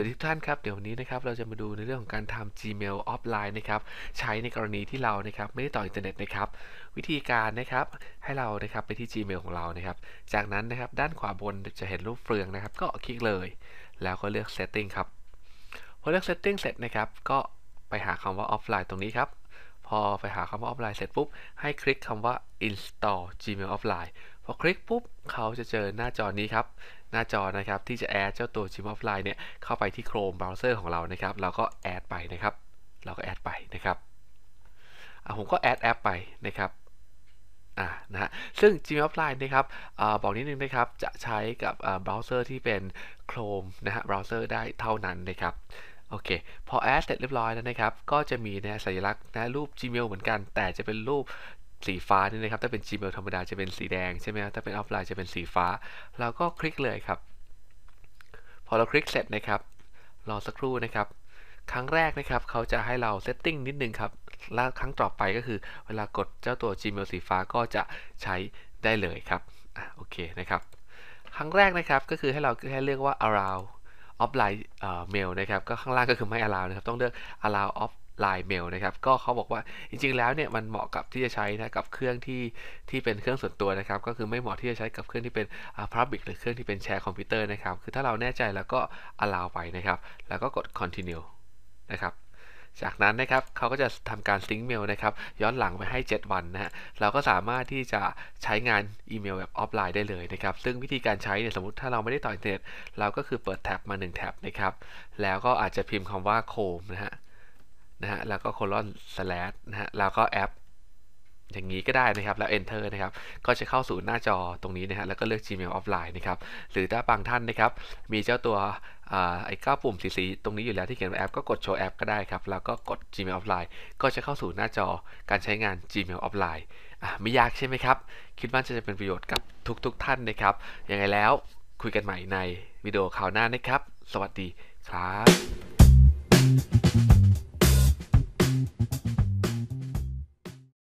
วัสดีทุกท่านครับ เดี๋ยววันนี้นะครับ เราจะมาดูในเรื่องของการทำ Gmail ออฟไลน์นะครับ ใช้ในกรณีที่เรานะครับไม่ได้ต่ออินเทอร์เน็ตนะครับ วิธีการนะครับ ให้เรานะครับไปที่ Gmail ของเรา นะครับ จากนั้นนะครับ ด้านขวาบนจะเห็นรูปเฟืองนะครับ ก็คลิกเลย แล้วก็เลือก Setting ครับ พอเลือก Setting เสร็จนะครับ ก็ไปหาคำว่าออฟไลน์ตรงนี้ครับ พอไปหาคำว่าออฟไลน์เสร็จปุ๊บ ให้คลิกคำว่า install Gmail offline พอคลิกปุ๊บ เขาจะเจอหน้าจอนี้ครับหน้าจอนะครับที่จะแอดเจ้าตัว Gym Offline เนี่ยเข้าไปที่ Chrome เบราว์เซอร์ของเรานะครับ เราก็แอดไปนะครับเราก็แอดไปนะครับผมก็แอดแอปไปนะครับอ่นะฮะซึ่ง Gmail Offline นะครับอบอกนิดนึงนะครับจะใช้กับเบราว์เซอร์ที่เป็น Chrome นะฮะเบราว์เซอร์ได้เท่านั้นนะครับโอเคพอแอดเสร็จเรียบร้อยแล้วนะครับ ก็จะมีนะสัญลักษณ์นะรูป Gmail เหมือนกันแต่จะเป็นรูปสีฟ้านี่นะครับ ถ้าเป็น Gmail ธรรมดาจะเป็นสีแดงใช่ไหมครับ ถ้าเป็นออฟไลน์จะเป็นสีฟ้า เราก็คลิกเลยครับ พอเราคลิกเสร็จนะครับ รอสักครู่นะครับ ครั้งแรกนะครับ เขาจะให้เราเซตติ้งนิดนึงครับ แล้วครั้งต่อไปก็คือ เวลากดเจ้าตัว Gmail สีฟ้าก็จะใช้ได้เลยครับอโอเคนะครับ ครั้งแรกนะครับ ก็คือให้เราแค่เลือกว่า a l l o w offline mail นะครับ ก็ข้างล่างก็คือไม่ allow นะครับ ต้องเลือก allow off Line Mail นะครับ ก็เขาบอกว่าจริงๆ แล้วเนี่ยมันเหมาะกับที่จะใช้นะกับเครื่องที่ที่เป็นเครื่องส่วนตัวนะครับ ก็คือไม่เหมาะที่จะใช้กับเครื่องที่เป็นพับบิกหรือเครื่องที่เป็นแชร์คอมพิวเตอร์นะครับ คือถ้าเราแน่ใจแล้วก็ allow ไปนะครับ แล้วก็กด continue นะครับ จากนั้นนะครับเขาก็จะทำการซิงเมลนะครับ ย้อนหลังไปให้ 7 วันนะฮะ เราก็สามารถที่จะใช้งานอีเมลแบบออฟไลน์ได้เลยนะครับ ซึ่งวิธีการใช้เนี่ยสมมติถ้าเราไม่ได้ต่ออินเทอร์เน็ตเราก็คือเปิดแท็บมา1แท็บนะครับ แล้วก็อาจจะพิมพ์คำว่าโคมนะฮะนะฮะแล้วก็ colon slash นะฮะแล้วก็แอป อย่างนี้ก็ได้นะครับแล้ว enter นะครับ ก็จะเข้าสู่หน้าจอตรงนี้นะฮะแล้วก็เลือก Gmail offline นะครับ หรือถ้าบางท่านนะครับ มีเจ้าตัวไอ้ก้าปุ่มสีๆตรงนี้อยู่แล้วที่เขียนว่าแอปก็กดโชว์แอปก็ได้ครับแล้วก็กด Gmail offline ก็จะเข้าสู่หน้าจอการใช้งาน Gmail offline ไม่ยากใช่ไหมครับคิดว่าจะเป็นประโยชน์กับทุก ๆ ท่านนะครับยังไงแล้วคุยกันใหม่ในวิดีโอคราวหน้านะครับ สวัสดีครับ